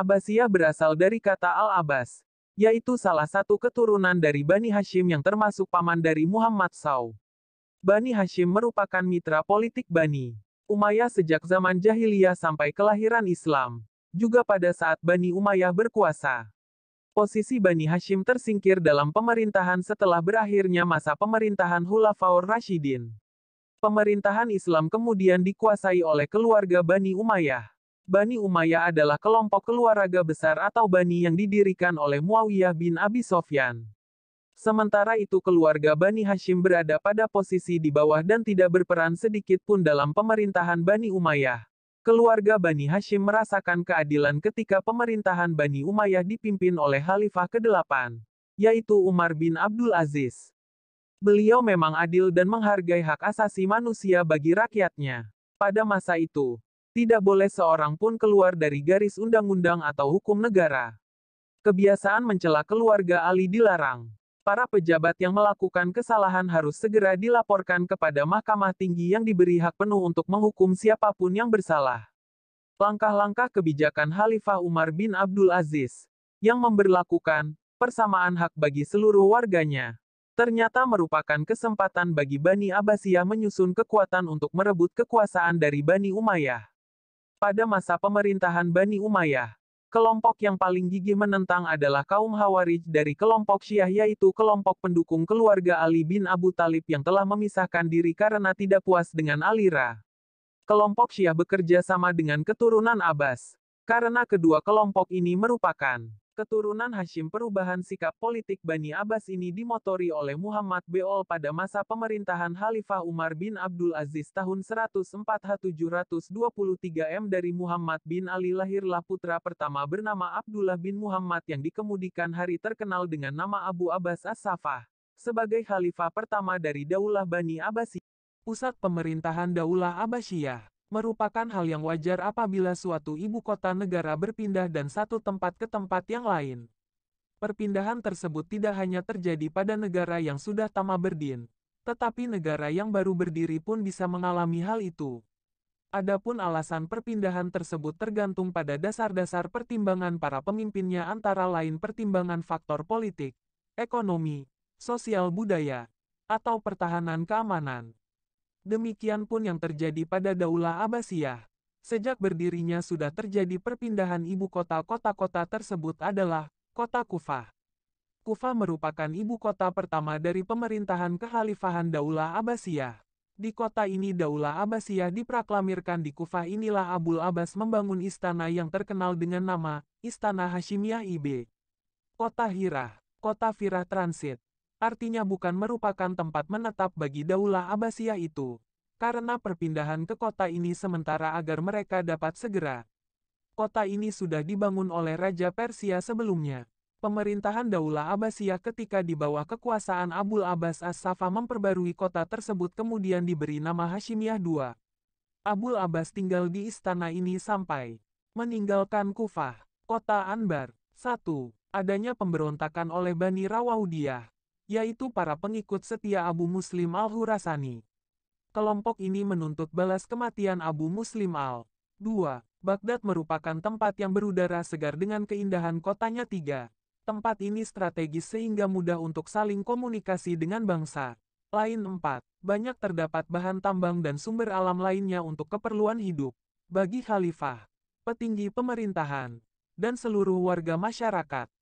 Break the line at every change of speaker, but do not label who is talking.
Abbasiyah berasal dari kata Al-Abbas, yaitu salah satu keturunan dari Bani Hashim yang termasuk paman dari Muhammad SAW. Bani Hashim merupakan mitra politik Bani Umayyah sejak zaman jahiliyah sampai kelahiran Islam, juga pada saat Bani Umayyah berkuasa. Posisi Bani Hashim tersingkir dalam pemerintahan setelah berakhirnya masa pemerintahan Hulafaur Rashidin. Pemerintahan Islam kemudian dikuasai oleh keluarga Bani Umayyah. Bani Umayyah adalah kelompok keluarga besar atau Bani yang didirikan oleh Muawiyah bin Abi Sofyan. Sementara itu keluarga Bani Hashim berada pada posisi di bawah dan tidak berperan sedikit pun dalam pemerintahan Bani Umayyah. Keluarga Bani Hashim merasakan keadilan ketika pemerintahan Bani Umayyah dipimpin oleh Khalifah ke-8, yaitu Umar bin Abdul Aziz. Beliau memang adil dan menghargai hak asasi manusia bagi rakyatnya. Pada masa itu, tidak boleh seorang pun keluar dari garis undang-undang atau hukum negara. Kebiasaan mencela keluarga Ali dilarang. Para pejabat yang melakukan kesalahan harus segera dilaporkan kepada Mahkamah Tinggi yang diberi hak penuh untuk menghukum siapapun yang bersalah. Langkah-langkah kebijakan Khalifah Umar bin Abdul Aziz yang memberlakukan persamaan hak bagi seluruh warganya ternyata merupakan kesempatan bagi Bani Abbasiyah menyusun kekuatan untuk merebut kekuasaan dari Bani Umayyah. Pada masa pemerintahan Bani Umayyah, kelompok yang paling gigih menentang adalah kaum Hawarij dari kelompok Syiah yaitu kelompok pendukung keluarga Ali bin Abu Talib yang telah memisahkan diri karena tidak puas dengan Alira. Kelompok Syiah bekerja sama dengan keturunan Abbas, karena kedua kelompok ini merupakan Keturunan Hashim perubahan sikap politik Bani Abbas ini dimotori oleh Muhammad Beol pada masa pemerintahan Khalifah Umar bin Abdul Aziz tahun 104 723 M dari Muhammad bin Ali lahirlah putra pertama bernama Abdullah bin Muhammad yang dikemudikan hari terkenal dengan nama Abu Abbas As-Safah. Sebagai khalifah pertama dari Daulah Bani Abbasiyah, pusat pemerintahan Daulah Abbasiyah merupakan hal yang wajar apabila suatu ibu kota negara berpindah dan satu tempat ke tempat yang lain. Perpindahan tersebut tidak hanya terjadi pada negara yang sudah tamah berdin, tetapi negara yang baru berdiri pun bisa mengalami hal itu. Adapun alasan perpindahan tersebut tergantung pada dasar-dasar pertimbangan para pemimpinnya antara lain pertimbangan faktor politik, ekonomi, sosial budaya, atau pertahanan keamanan. Demikian pun yang terjadi pada Daulah Abbasiyah. Sejak berdirinya sudah terjadi perpindahan ibu kota kota-kota tersebut adalah kota Kufah. Kufah merupakan ibu kota pertama dari pemerintahan kekhalifahan Daulah Abbasiyah. Di kota ini Daulah Abbasiyah diproklamirkan di Kufah inilah Abul Abbas membangun istana yang terkenal dengan nama Istana Hashimiyah Ibe. Kota Hirah, Kota Firah Transit, artinya bukan merupakan tempat menetap bagi Daulah Abasyah itu, karena perpindahan ke kota ini sementara agar mereka dapat segera. Kota ini sudah dibangun oleh Raja Persia sebelumnya. Pemerintahan Daulah Abasyah ketika di bawah kekuasaan Abul Abbas As-Safa memperbarui kota tersebut kemudian diberi nama Hashimiyah II. Abul Abbas tinggal di istana ini sampai meninggalkan Kufah, kota Anbar. 1. Adanya pemberontakan oleh Bani Rawaudiyah yaitu para pengikut setia Abu Muslim al-Hurasani. Kelompok ini menuntut balas kematian Abu Muslim al-2. Baghdad merupakan tempat yang berudara segar dengan keindahan kotanya tiga. Tempat ini strategis sehingga mudah untuk saling komunikasi dengan bangsa. Lain 4. Banyak terdapat bahan tambang dan sumber alam lainnya untuk keperluan hidup. Bagi khalifah, petinggi pemerintahan, dan seluruh warga masyarakat.